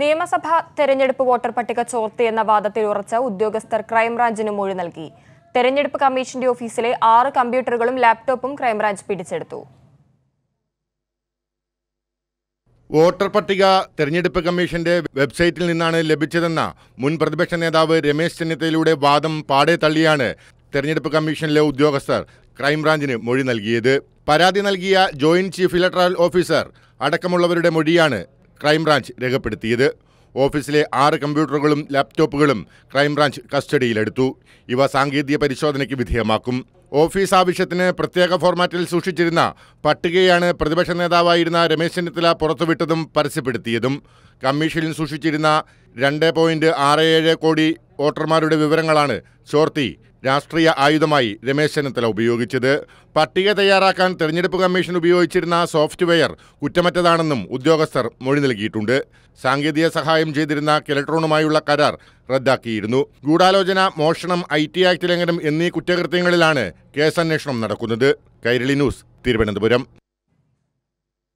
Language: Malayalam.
നിയമസഭാ തെരഞ്ഞെടുപ്പ് വോട്ടർ പട്ടിക ചോർത്തിയെന്ന വാദത്തിൽ ഉറച്ച ഉദ്യോഗസ്ഥർ ക്രൈംബ്രാഞ്ചിന് മൊഴി നൽകി തെരഞ്ഞെടുപ്പ് കമ്മീഷന്റെ ഓഫീസിലെ ആറ് കമ്പ്യൂട്ടറുകളും ലാപ്ടോപ്പും ക്രൈംബ്രാഞ്ച് പിടിച്ചെടുത്തു വോട്ടർ പട്ടിക തെരഞ്ഞെടുപ്പ് കമ്മീഷന്റെ വെബ്സൈറ്റിൽ നിന്നാണ് ലഭിച്ചതെന്ന മുൻ പ്രതിപക്ഷ നേതാവ് രമേശ് ചെന്നിത്തലയുടെ വാദം പാടെ തള്ളിയാണ് തെരഞ്ഞെടുപ്പ് കമ്മീഷനിലെ ഉദ്യോഗസ്ഥർ ക്രൈംബ്രാഞ്ചിന് മൊഴി നൽകിയത് പരാതി നൽകിയ ജോയിന്റ് ചീഫ് ഇലക്ട്രൽ ഓഫീസർ അടക്കമുള്ളവരുടെ മൊഴിയാണ് ക്രൈംബ്രാഞ്ച് രേഖപ്പെടുത്തിയത് ഓഫീസിലെ ആറ് കമ്പ്യൂട്ടറുകളും ലാപ്ടോപ്പുകളും ക്രൈംബ്രാഞ്ച് കസ്റ്റഡിയിലെടുത്തു ഇവ സാങ്കേതിക പരിശോധനയ്ക്ക് വിധേയമാക്കും ഓഫീസ് ആവശ്യത്തിന് പ്രത്യേക ഫോർമാറ്റിൽ സൂക്ഷിച്ചിരുന്ന പട്ടികയാണ് പ്രതിപക്ഷ നേതാവായിരുന്ന രമേശ് ചെന്നിത്തല പുറത്തുവിട്ടതും പരസ്യപ്പെടുത്തിയതും കമ്മീഷനിൽ സൂക്ഷിച്ചിരുന്ന രണ്ട് പോയിന്റ് ആറ് ഏഴ് കോടി വോട്ടർമാരുടെ വിവരങ്ങളാണ് ചോർത്തി രാഷ്ട്രീയ ആയുധമായി രമേശ് ചെന്നിത്തല ഉപയോഗിച്ചത് പട്ടിക തയ്യാറാക്കാൻ തെരഞ്ഞെടുപ്പ് കമ്മീഷൻ ഉപയോഗിച്ചിരുന്ന സോഫ്റ്റ്വെയർ കുറ്റമറ്റതാണെന്നും ഉദ്യോഗസ്ഥർ മൊഴി നൽകിയിട്ടുണ്ട് സാങ്കേതിക സഹായം ചെയ്തിരുന്ന കെലക്ട്രോണുമായുള്ള കരാർ റദ്ദാക്കിയിരുന്നു ഗൂഢാലോചന മോഷണം ഐ ടി ആക്ട് ലംഘനം എന്നീ കുറ്റകൃത്യങ്ങളിലാണ് കേസന്വേഷണം നടക്കുന്നത് കൈരളി ന്യൂസ് തിരുവനന്തപുരം